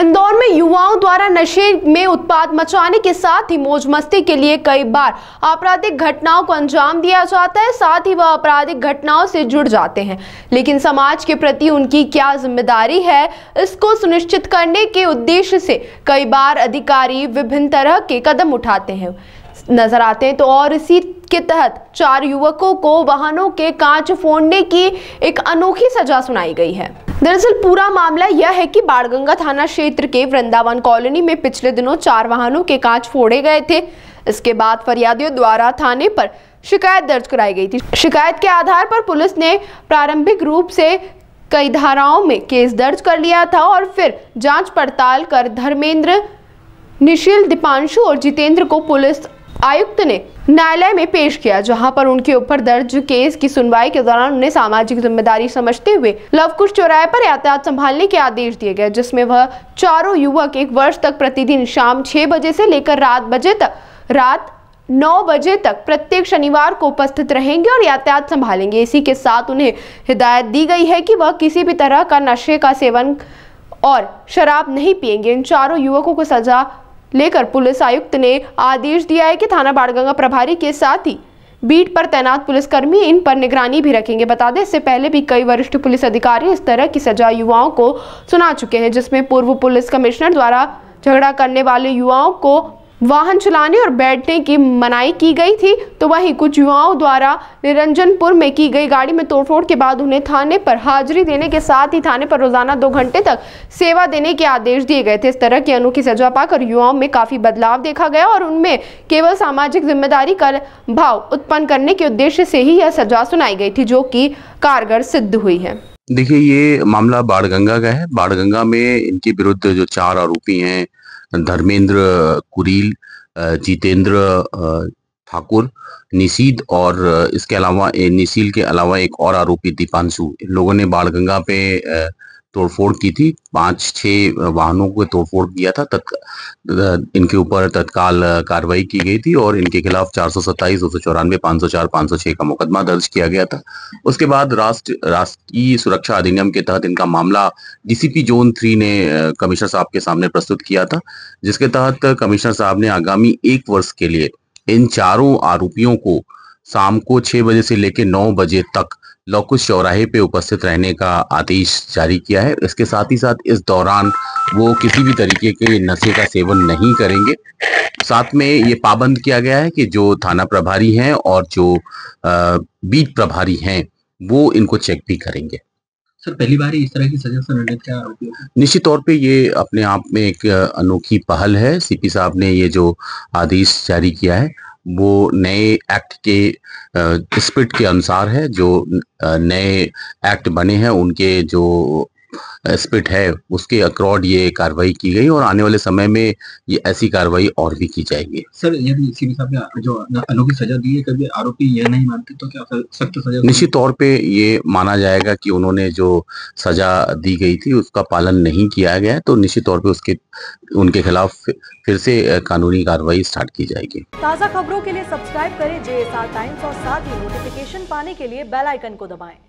इंदौर में युवाओं द्वारा नशे में उत्पाद मचाने के साथ ही मौज मस्ती के लिए कई बार आपराधिक घटनाओं को अंजाम दिया जाता है साथ ही वह आपराधिक घटनाओं से जुड़ जाते हैं लेकिन समाज के प्रति उनकी क्या जिम्मेदारी है इसको सुनिश्चित करने के उद्देश्य से कई बार अधिकारी विभिन्न तरह के कदम उठाते हैं नजर आते हैं तो और इसी के तहत चार युवकों को वाहनों के कांच फोड़ने की एक अनोखी सजा सुनाई गई है दरअसल पूरा मामला यह है कि बाड़गंगा थाना क्षेत्र के वृंदावन कॉलोनी में पिछले दिनों चार वाहनों के कांच फोड़े गए थे इसके बाद फरियादियों द्वारा थाने पर शिकायत दर्ज कराई गई थी शिकायत के आधार पर पुलिस ने प्रारंभिक रूप से कई धाराओं में केस दर्ज कर लिया था और फिर जांच पड़ताल कर धर्मेंद्र निशिल दीपांशु और जितेंद्र को पुलिस आयुक्त ने न्यायालय में पेश किया जहां पर उनके ऊपर दर्ज केस की सुनवाई के दौरान उन्हें सामाजिक जिम्मेदारी समझते हुए लवकुश चौराहे पर यातायात संभालने के आदेश दिए गए जिसमें वह चारों युवक एक वर्ष तक प्रतिदिन शाम छह बजे से लेकर रात बजे तक रात नौ बजे तक प्रत्येक शनिवार को उपस्थित रहेंगे और यातायात संभालेंगे इसी के साथ उन्हें हिदायत दी गई है कि वह किसी भी तरह का नशे का सेवन और शराब नहीं पिएंगे इन चारों युवकों को सजा लेकर पुलिस आयुक्त ने आदेश दिया है कि थाना बाड़गंगा प्रभारी के साथ ही बीट पर तैनात पुलिसकर्मी इन पर निगरानी भी रखेंगे बता दें इससे पहले भी कई वरिष्ठ पुलिस अधिकारी इस तरह की सजा युवाओं को सुना चुके हैं जिसमें पूर्व पुलिस कमिश्नर द्वारा झगड़ा करने वाले युवाओं को वाहन चलाने और बैठने की मनाई की गई थी तो वहीं कुछ युवाओं द्वारा निरंजनपुर में की गई गाड़ी में तोड़फोड़ के बाद उन्हें थाने पर हाजिरी देने के साथ ही थाने पर रोजाना दो घंटे तक सेवा देने के आदेश दिए गए थे इस तरह की अनोखी सजा पाकर युवाओं में काफी बदलाव देखा गया और उनमें केवल सामाजिक जिम्मेदारी का भाव उत्पन्न करने के उद्देश्य से ही यह सजा सुनाई गई थी जो की कारगर सिद्ध हुई है देखिये ये मामला बाड़गंगा का है बाड़गंगा में इनके विरुद्ध जो चार आरोपी है धर्मेंद्र कुरील जितेंद्र ठाकुर निशीद और इसके अलावा निशील के अलावा एक और आरोपी दीपांशु इन लोगों ने बाणगंगा पे तोड़फोड़ की थी पांच छह वाहनों को तोड़फोड़ किया था तत्क, इनके ऊपर तत्काल कार्रवाई की गई थी और इनके खिलाफ चार सौ सत्ताईस दो सौ चौरानवे पांच सौ चार पांच सौ छह का मुकदमा दर्ज किया गया था उसके बाद राष्ट्र राष्ट्रीय सुरक्षा अधिनियम के तहत इनका मामला डीसीपी जोन थ्री ने कमिश्नर साहब के सामने प्रस्तुत किया था जिसके तहत कमिश्नर साहब ने आगामी एक वर्ष के लिए इन चारों आरोपियों को शाम को छह बजे से लेकर नौ बजे तक लौकुश चौराहे पे उपस्थित रहने का आदेश जारी किया है इसके साथ ही साथ इस दौरान वो किसी भी तरीके के नशे का सेवन नहीं करेंगे साथ में ये पाबंद किया गया है कि जो थाना प्रभारी हैं और जो बीट प्रभारी हैं वो इनको चेक भी करेंगे सर पहली बार इस तरह की सजा सुनाने निश्चित तौर पे ये अपने आप में एक अनोखी पहल है सीपी साहब ने ये जो आदेश जारी किया है वो नए एक्ट के स्पिरिट के अनुसार है जो नए एक्ट बने हैं उनके जो स्पिट है उसके अक्रॉड ये कार्रवाई की गई और आने वाले समय में ये ऐसी कार्रवाई और भी की जाएगी सर यदि सीबी साहब ने जो अनोखी सजा दी है कभी आरोपी ये नहीं मानते तो क्या सख्त सजा निश्चित तौर पे ये माना जाएगा कि उन्होंने जो सजा दी गई थी उसका पालन नहीं किया गया तो निश्चित तौर पे उसके उनके खिलाफ फिर से कानूनी कार्रवाई स्टार्ट की जाएगी ताज़ा खबरों के लिए सब्सक्राइब करें जे टाइम्स और साथ ही नोटिफिकेशन पाने के लिए बेलाइकन को दबाएं